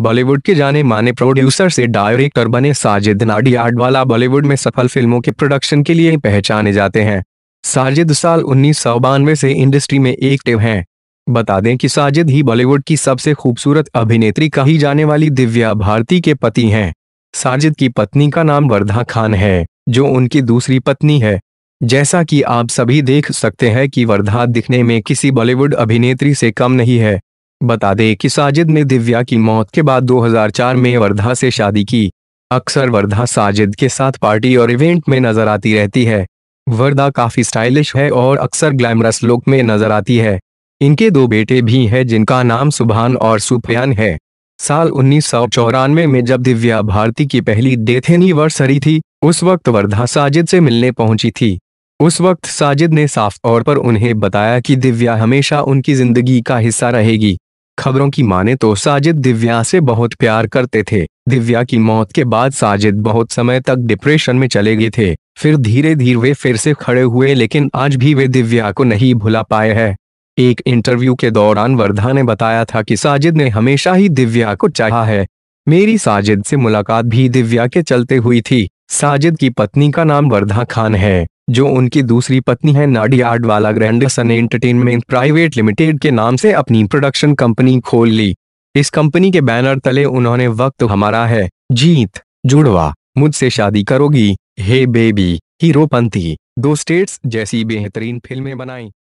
बॉलीवुड के जाने माने प्रोड्यूसर से डायरेक्टर बने साजिद नाडियाडवाला बॉलीवुड में सफल फिल्मों के प्रोडक्शन के लिए पहचाने जाते हैं साजिद साल उन्नीस से इंडस्ट्री में एक्टिव हैं बता दें कि साजिद ही बॉलीवुड की सबसे खूबसूरत अभिनेत्री कही जाने वाली दिव्या भारती के पति हैं साजिद की पत्नी का नाम वर्धा खान है जो उनकी दूसरी पत्नी है जैसा कि आप सभी देख सकते हैं कि वर्धा दिखने में किसी बॉलीवुड अभिनेत्री से कम नहीं है बता दें कि साजिद ने दिव्या की मौत के बाद 2004 में वर्धा से शादी की अक्सर वर्धा साजिद के साथ पार्टी और इवेंट में नजर आती रहती है वर्धा काफी स्टाइलिश है और अक्सर ग्लैमरस लुक में नजर आती है इनके दो बेटे भी हैं जिनका नाम सुबहान और सुफियान है साल उन्नीस में जब दिव्या भारती की पहली डेथ एनिवर्सरी थी उस वक्त वर्धा साजिद से मिलने पहुंची थी उस वक्त साजिद ने साफ तौर पर उन्हें बताया कि दिव्या हमेशा उनकी जिंदगी का हिस्सा रहेगी खबरों की माने तो साजिद दिव्या से बहुत प्यार करते थे दिव्या की मौत के बाद साजिद बहुत समय तक डिप्रेशन में चले गए थे फिर धीरे धीरे वे फिर से खड़े हुए लेकिन आज भी वे दिव्या को नहीं भुला पाए हैं एक इंटरव्यू के दौरान वर्धा ने बताया था कि साजिद ने हमेशा ही दिव्या को चाहा है मेरी साजिद से मुलाकात भी दिव्या के चलते हुई थी साजिद की पत्नी का नाम वर्धा खान है जो उनकी दूसरी पत्नी है नाडियाड वाला ग्रैंडसन एंटरटेनमेंट प्राइवेट लिमिटेड के नाम से अपनी प्रोडक्शन कंपनी खोल ली इस कंपनी के बैनर तले उन्होंने वक्त हमारा है जीत जुड़वा मुझसे शादी करोगी हे बेबी हीरोपंथी दो स्टेट्स जैसी बेहतरीन फिल्में बनाई